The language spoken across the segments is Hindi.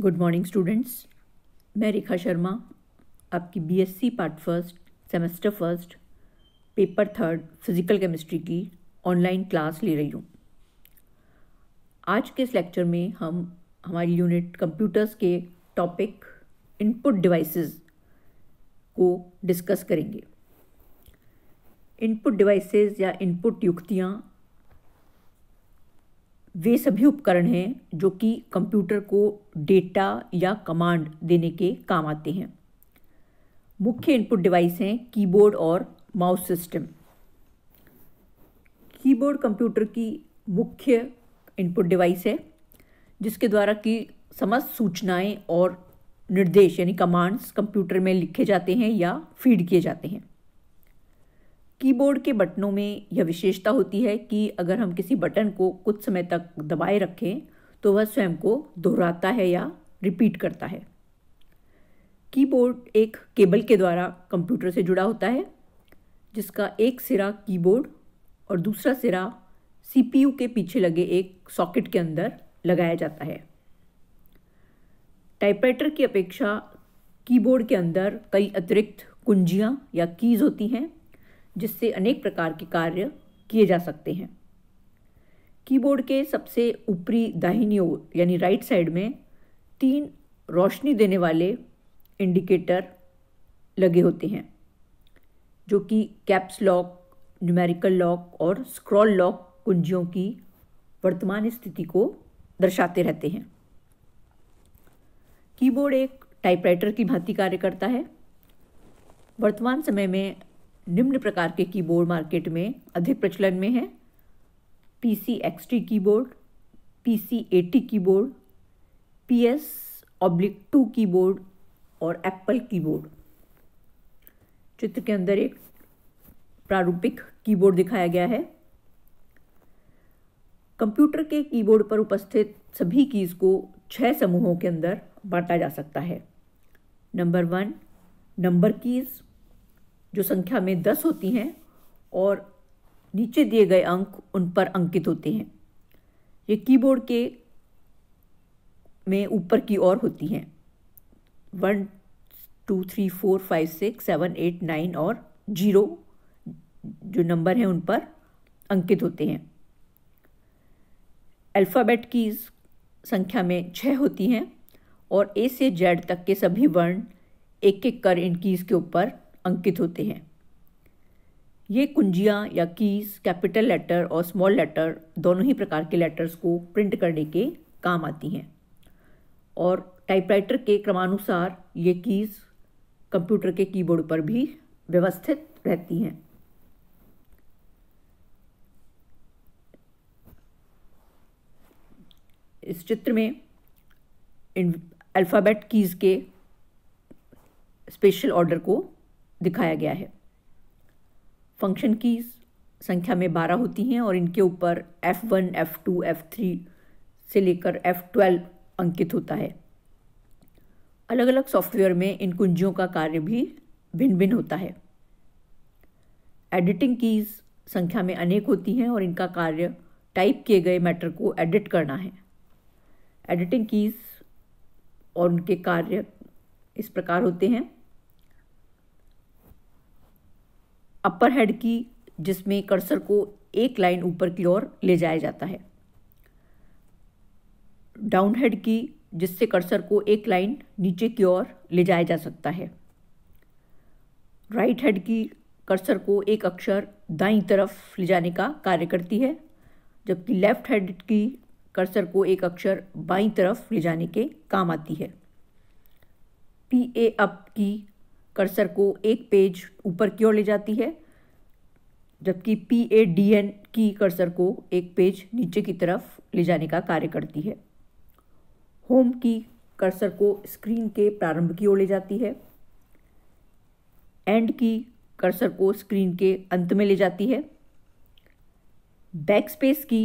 गुड मॉर्निंग स्टूडेंट्स मैं रेखा शर्मा आपकी BSc part first semester first paper third physical chemistry की ऑनलाइन क्लास ले रही हूँ आज के इस लेक्चर में हम हमारी यूनिट कंप्यूटर्स के टॉपिक इनपुट डिवाइसेस को डिस्कस करेंगे इनपुट डिवाइसेस या इनपुट युक्तियाँ वे सभी उपकरण हैं जो कि कंप्यूटर को डेटा या कमांड देने के काम आते हैं मुख्य इनपुट डिवाइस हैं कीबोर्ड और माउस सिस्टम कीबोर्ड कंप्यूटर की मुख्य इनपुट डिवाइस है जिसके द्वारा कि समस्त सूचनाएं और निर्देश यानी कमांड्स कंप्यूटर में लिखे जाते हैं या फीड किए जाते हैं कीबोर्ड के बटनों में यह विशेषता होती है कि अगर हम किसी बटन को कुछ समय तक दबाए रखें तो वह स्वयं को दोहराता है या रिपीट करता है कीबोर्ड एक केबल के द्वारा कंप्यूटर से जुड़ा होता है जिसका एक सिरा कीबोर्ड और दूसरा सिरा सीपीयू के पीछे लगे एक सॉकेट के अंदर लगाया जाता है टाइपराइटर की अपेक्षा कीबोर्ड के अंदर कई अतिरिक्त कुंजियाँ या कीज़ होती हैं जिससे अनेक प्रकार के कार्य किए जा सकते हैं कीबोर्ड के सबसे ऊपरी दाहिनी ओर यानी राइट साइड में तीन रोशनी देने वाले इंडिकेटर लगे होते हैं जो कि कैप्स लॉक न्यूमेरिकल लॉक और स्क्रॉल लॉक कुंजियों की वर्तमान स्थिति को दर्शाते रहते हैं कीबोर्ड एक टाइपराइटर की भांति कार्य करता है वर्तमान समय में निम्न प्रकार के कीबोर्ड मार्केट में अधिक प्रचलन में हैं P C X T keyboard P C AT keyboard P S oblique two keyboard और एप्पल कीबोर्ड चित्र के अंदर एक प्रारूपिक कीबोर्ड दिखाया गया है कंप्यूटर के कीबोर्ड पर उपस्थित सभी कीज़ को छह समूहों के अंदर बांटा जा सकता है नंबर वन नंबर कीज़ जो संख्या में दस होती हैं और नीचे दिए गए अंक उन पर अंकित होते हैं ये कीबोर्ड के में ऊपर की ओर होती हैं one two three four five six seven eight nine और जीरो जो नंबर हैं उन पर अंकित होते हैं अल्फ़ाबेट की संख्या में छः होती हैं और ए से जेड तक के सभी वर्ण एक एक कर इन कीज़ के ऊपर अंकित होते हैं ये कुंजियाँ या कीज़ कैपिटल लेटर और स्मॉल लेटर दोनों ही प्रकार के लेटर्स को प्रिंट करने के काम आती हैं और टाइपराइटर के क्रमानुसार ये कीज़ कंप्यूटर के कीबोर्ड पर भी व्यवस्थित रहती हैं इस चित्र में अल्फ़ाबेट कीज़ के स्पेशल ऑर्डर को दिखाया गया है फंक्शन की संख्या में बारह होती हैं और इनके ऊपर F one F two F three से लेकर एफ़ ट्वेल्व अंकित होता है अलग अलग सॉफ्टवेयर में इन कुंजियों का कार्य भी भिन्न भिन्न होता है एडिटिंग कीज़ संख्या में अनेक होती हैं और इनका कार्य टाइप किए गए मैटर को एडिट करना है एडिटिंग कीज़ और उनके कार्य इस प्रकार होते हैं अपर हेड की जिसमें कर्सर को एक लाइन ऊपर की ओर ले जाया जाता है डाउन हेड की जिससे कर्सर को एक लाइन नीचे की ओर ले जाया जा सकता है राइट हेड की कर्सर को एक अक्षर दाई तरफ ले जाने का कार्य करती है जबकि लेफ्ट हेड की कर्सर को एक अक्षर बाई तरफ ले जाने के काम आती है P A up key cursor को एक पेज ऊपर की ओर ले जाती है जबकि P A D N key cursor को एक पेज नीचे की तरफ ले जाने का कार्य करती है होम की कर्सर को स्क्रीन के प्रारंभ की ओर ले जाती है एंड की कर्सर को स्क्रीन के अंत में ले जाती है बैक स्पेस की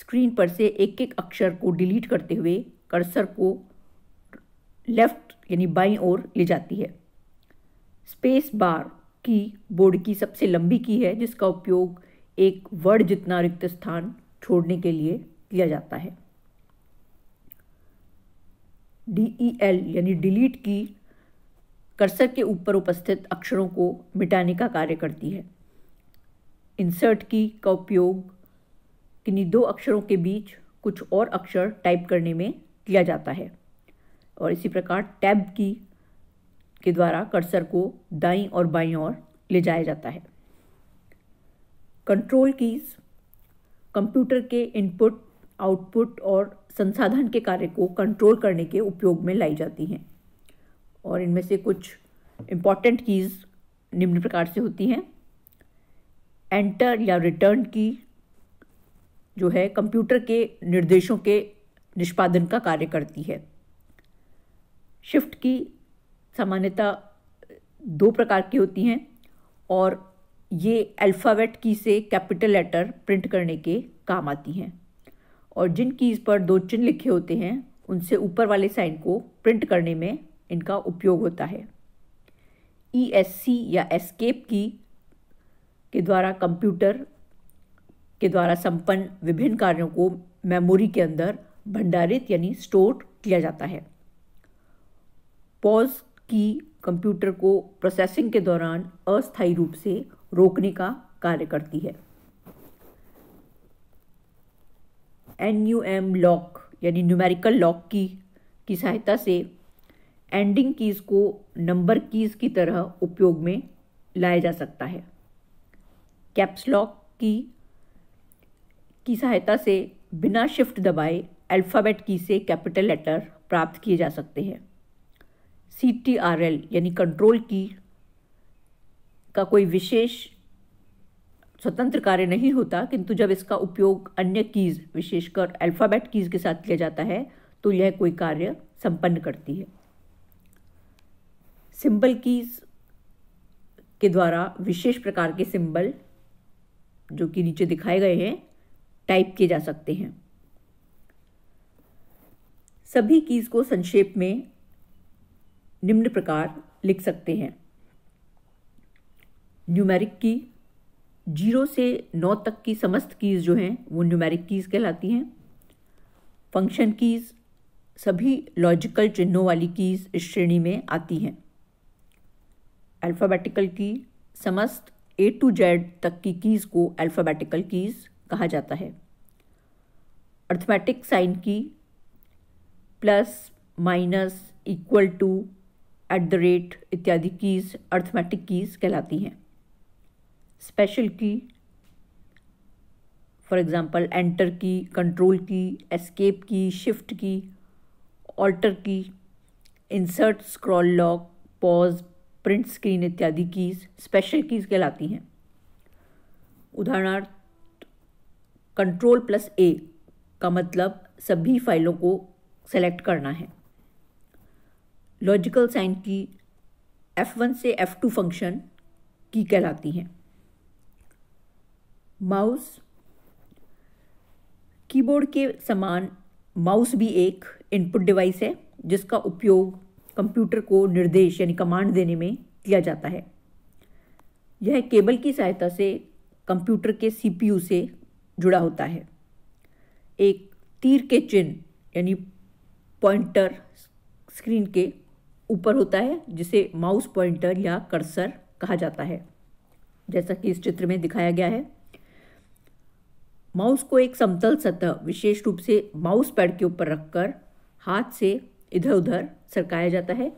स्क्रीन पर से एक एक अक्षर को डिलीट करते हुए कर्सर को लेफ्ट यानी बाई ओर ले जाती है स्पेस बार की बोर्ड की सबसे लंबी की है जिसका उपयोग एक वर्ड जितना रिक्त स्थान छोड़ने के लिए किया जाता है डी ई एल यानी डिलीट की कर्सर के ऊपर उपस्थित अक्षरों को मिटाने का कार्य करती है इंसर्ट की का उपयोग किन्हीं दो अक्षरों के बीच कुछ और अक्षर टाइप करने में किया जाता है और इसी प्रकार टैब की के द्वारा कर्सर को दाई और बाई और ले जाया जाता है कंट्रोल कीज कंप्यूटर के इनपुट आउटपुट और संसाधन के कार्य को कंट्रोल करने के उपयोग में लाई जाती हैं और इनमें से कुछ इम्पॉर्टेंट कीज़ निम्न प्रकार से होती हैं एंटर या रिटर्न की जो है कंप्यूटर के निर्देशों के निष्पादन का कार्य करती है शिफ्ट की सामान्यतः दो प्रकार की होती हैं और ये अल्फ़ाबेट की से कैपिटल लेटर प्रिंट करने के काम आती हैं और जिन कीज़ पर दो चिन्ह लिखे होते हैं उनसे ऊपर वाले साइन को प्रिंट करने में इनका उपयोग होता है ई एस सी या एस्केप की के द्वारा कंप्यूटर के द्वारा संपन्न विभिन्न कार्यों को मेमोरी के अंदर भंडारित यानी स्टोर किया जाता है पॉज की कंप्यूटर को प्रोसेसिंग के दौरान अस्थायी रूप से रोकने का कार्य करती है एन यू एम लॉक यानी न्यूमेरिकल लॉक की की सहायता से एंडिंग कीज़ को नंबर कीज़ की तरह उपयोग में लाया जा सकता है कैप्स लॉक की की सहायता से बिना शिफ्ट दबाए अल्फ़ाबेट की से कैपिटल लेटर प्राप्त किए जा सकते हैं सी टी आर एल यानी कंट्रोल की का कोई विशेष स्वतंत्र कार्य नहीं होता किंतु जब इसका उपयोग अन्य कीज़ विशेषकर अल्फ़ाबेट कीज़ के साथ किया जाता है तो यह कोई कार्य संपन्न करती है सिंबल कीज़ के द्वारा विशेष प्रकार के सिंबल जो कि नीचे दिखाए गए हैं टाइप किए जा सकते हैं सभी कीज़ को संक्षेप में निम्न प्रकार लिख सकते हैं न्यूमेरिक की जीरो से नौ तक की समस्त कीज़ जो हैं वो न्यूमेरिक कीज़ कहलाती हैं फंक्शन कीज़ सभी लॉजिकल चिन्हों वाली कीज़ इस श्रेणी में आती हैं अल्फ़ाबेटिकल की समस्त ए टू जेड तक की कीज़ को अल्फ़ाबेटिकल कीज़ कहा जाता है arithmetic sign key plus minus equal to at the rate इत्यादि कीज़ अर्थमेटिक कीज़ कहलाती हैं special key for example enter key control key escape key shift key alter key insert scroll lock pause print screen इत्यादि कीज़ स्पेशल कीज़ कहलाती हैं उदाहरणार्थ कंट्रोल प्लस ए का मतलब सभी फाइलों को सेलेक्ट करना है logical sign key F one से एफ टू फंक्शन की कहलाती हैं माउस कीबोर्ड के समान माउस भी एक इनपुट डिवाइस है जिसका उपयोग कंप्यूटर को निर्देश यानी कमांड देने में किया जाता है यह केबल की सहायता से कंप्यूटर के सीपीयू से जुड़ा होता है एक तीर के चिन्ह यानी पॉइंटर स्क्रीन के ऊपर होता है जिसे माउस पॉइंटर या कर्सर कहा जाता है जैसा कि इस चित्र में दिखाया गया है माउस को एक समतल सतह विशेष रूप से माउस पैड के ऊपर रखकर हाथ से इधर उधर सरकाया जाता है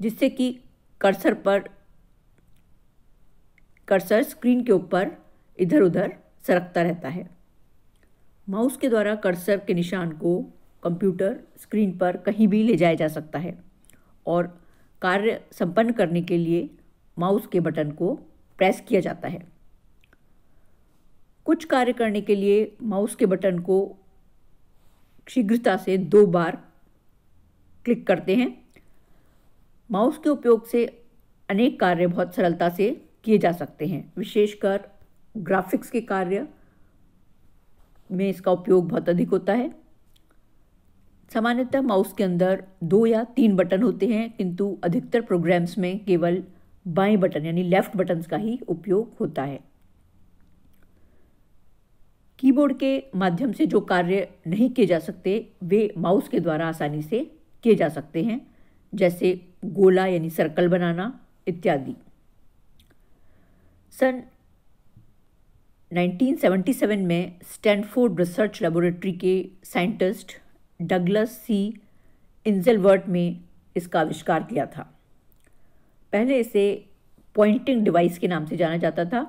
जिससे कि कर्सर पर कर्सर स्क्रीन के ऊपर इधर उधर सरकता रहता है माउस के द्वारा कर्सर के निशान को कंप्यूटर स्क्रीन पर कहीं भी ले जाया जा सकता है और कार्य संपन्न करने के लिए माउस के बटन को प्रेस किया जाता है कुछ कार्य करने के लिए माउस के बटन को शीघ्रता से दो बार क्लिक करते हैं माउस के उपयोग से अनेक कार्य बहुत सरलता से किए जा सकते हैं विशेषकर ग्राफिक्स के कार्य में इसका उपयोग बहुत अधिक होता है सामान्यतः माउस के अंदर दो या तीन बटन होते हैं किंतु अधिकतर प्रोग्राम्स में केवल बाएं बटन यानी लेफ्ट बटन्स का ही उपयोग होता है कीबोर्ड के माध्यम से जो कार्य नहीं किए जा सकते वे माउस के द्वारा आसानी से किए जा सकते हैं जैसे गोला यानी सर्कल बनाना इत्यादि सन 1977 में स्टैनफोर्ड रिसर्च लेबोरेटरी के साइंटिस्ट डगलस सी इंजलवर्ट में इसका आविष्कार किया था पहले इसे पॉइंटिंग डिवाइस के नाम से जाना जाता था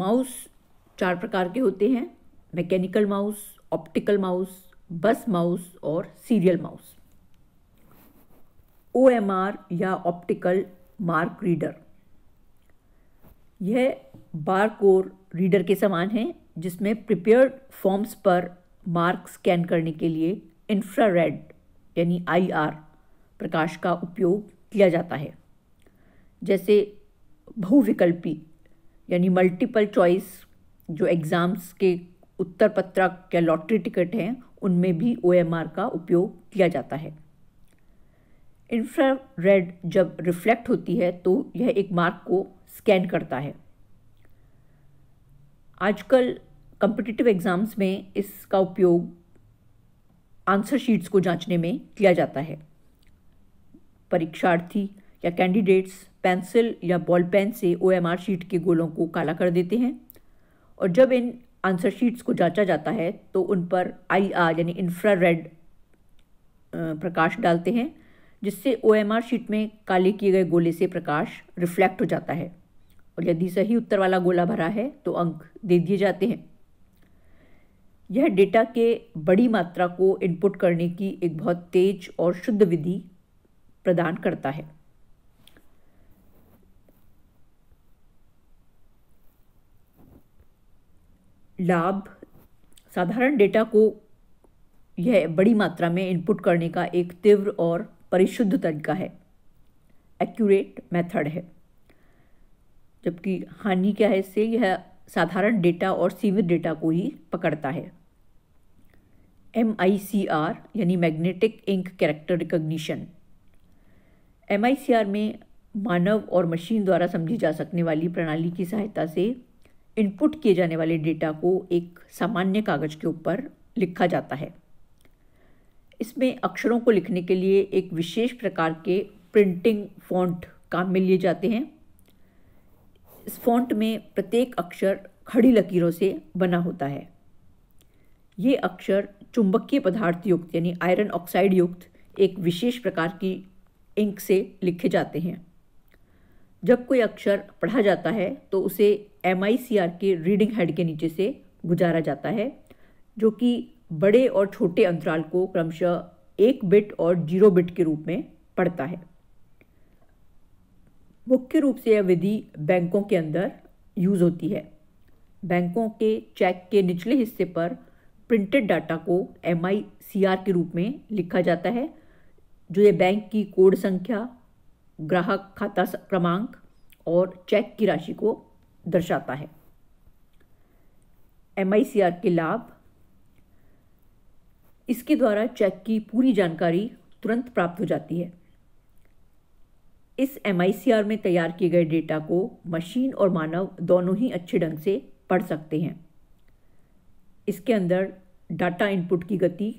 माउस चार प्रकार के होते हैं mechanical mouse optical mouse bus mouse और सीरियल माउस ओ या ऑप्टिकल मार्क रीडर यह बार कोर रीडर के समान है जिसमें प्रिपेयर्ड फॉर्म्स पर मार्क स्कैन करने के लिए इंफ्रारेड यानी आई प्रकाश का उपयोग किया जाता है जैसे बहुविकल्पी यानी मल्टीपल चॉइस जो एग्ज़ाम्स के उत्तर पत्रक या लॉटरी टिकट हैं उनमें भी ओ का उपयोग किया जाता है इंफ्रारेड जब रिफ्लेक्ट होती है तो यह एक मार्क को स्कैन करता है आजकल कम्पिटिटिव एग्ज़ाम्स में इसका उपयोग आंसर शीट्स को जांचने में किया जाता है परीक्षार्थी या कैंडिडेट्स पेंसिल या बॉल पेन से ओ शीट के गोलों को काला कर देते हैं और जब इन आंसर शीट्स को जांचा जाता है तो उन पर आई आर यानी रेड प्रकाश डालते हैं जिससे ओ शीट में काले किए गए गोले से प्रकाश रिफ्लेक्ट हो जाता है और यदि सही उत्तर वाला गोला भरा है तो अंक दे दिए जाते हैं यह डेटा के बड़ी मात्रा को इनपुट करने की एक बहुत तेज और शुद्ध विधि प्रदान करता है लाभ साधारण डेटा को यह बड़ी मात्रा में इनपुट करने का एक तीव्र और परिशुद्ध तरीका है एक्यूरेट मेथड है जबकि हानि क्या है इससे यह साधारण डेटा और सीमित डेटा को ही पकड़ता है एम आई सी आर यानी magnetic ink character recognition M I C R में मानव और मशीन द्वारा समझी जा सकने वाली प्रणाली की सहायता से इनपुट किए जाने वाले डेटा को एक सामान्य कागज़ के ऊपर लिखा जाता है इसमें अक्षरों को लिखने के लिए एक विशेष प्रकार के प्रिंटिंग फॉन्ट काम में लिए जाते हैं इस फॉन्ट में प्रत्येक अक्षर खड़ी लकीरों से बना होता है ये अक्षर चुंबकीय पदार्थ युक्त यानी आयरन ऑक्साइड युक्त एक विशेष प्रकार की इंक से लिखे जाते हैं जब कोई अक्षर पढ़ा जाता है तो उसे एम के रीडिंग हेड के नीचे से गुजारा जाता है जो कि बड़े और छोटे अंतराल को क्रमशः एक बिट और जीरो बिट के रूप में पढ़ता है मुख्य रूप से यह विधि बैंकों के अंदर यूज़ होती है बैंकों के चेक के निचले हिस्से पर प्रिंटेड डाटा को एम के रूप में लिखा जाता है जो ये बैंक की कोड संख्या ग्राहक खाता क्रमांक और चेक की राशि को दर्शाता है एम के लाभ इसके द्वारा चेक की पूरी जानकारी तुरंत प्राप्त हो जाती है इस एम में तैयार किए गए डेटा को मशीन और मानव दोनों ही अच्छे ढंग से पढ़ सकते हैं इसके अंदर डाटा इनपुट की गति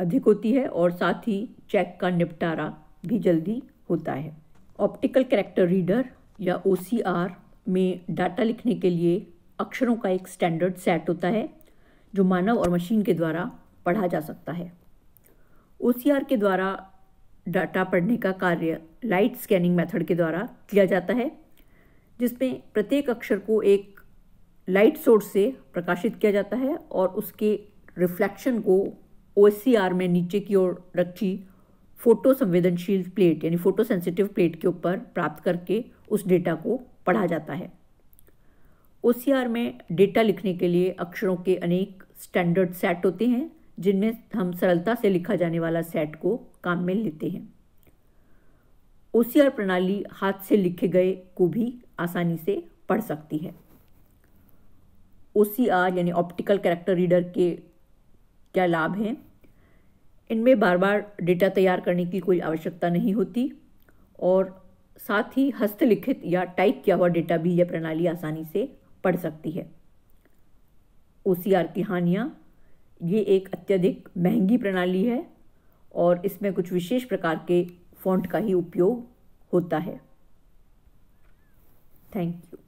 अधिक होती है और साथ ही चेक का निपटारा भी जल्दी होता है ऑप्टिकल कैरेक्टर रीडर या ओ में डाटा लिखने के लिए अक्षरों का एक स्टैंडर्ड सेट होता है जो मानव और मशीन के द्वारा पढ़ा जा सकता है ओ के द्वारा डाटा पढ़ने का कार्य लाइट स्कैनिंग मेथड के द्वारा किया जाता है जिसमें प्रत्येक अक्षर को एक लाइट सोर्स से प्रकाशित किया जाता है और उसके रिफ्लेक्शन को ओ में नीचे की ओर रखी फोटो संवेदनशील प्लेट यानी फोटो सेंसिटिव प्लेट के ऊपर प्राप्त करके उस डेटा को पढ़ा जाता है ओ में डेटा लिखने के लिए अक्षरों के अनेक स्टैंडर्ड सेट होते हैं जिनमें हम सरलता से लिखा जाने वाला सेट को काम में लेते हैं ओ प्रणाली हाथ से लिखे गए को भी आसानी से पढ़ सकती है ओ यानी ऑप्टिकल कैरेक्टर रीडर के क्या लाभ हैं इनमें बार बार डेटा तैयार करने की कोई आवश्यकता नहीं होती और साथ ही हस्तलिखित या टाइप किया हुआ डेटा भी यह प्रणाली आसानी से पढ़ सकती है ओ की हानियाँ ये एक अत्यधिक महंगी प्रणाली है और इसमें कुछ विशेष प्रकार के फॉन्ट का ही उपयोग होता है थैंक यू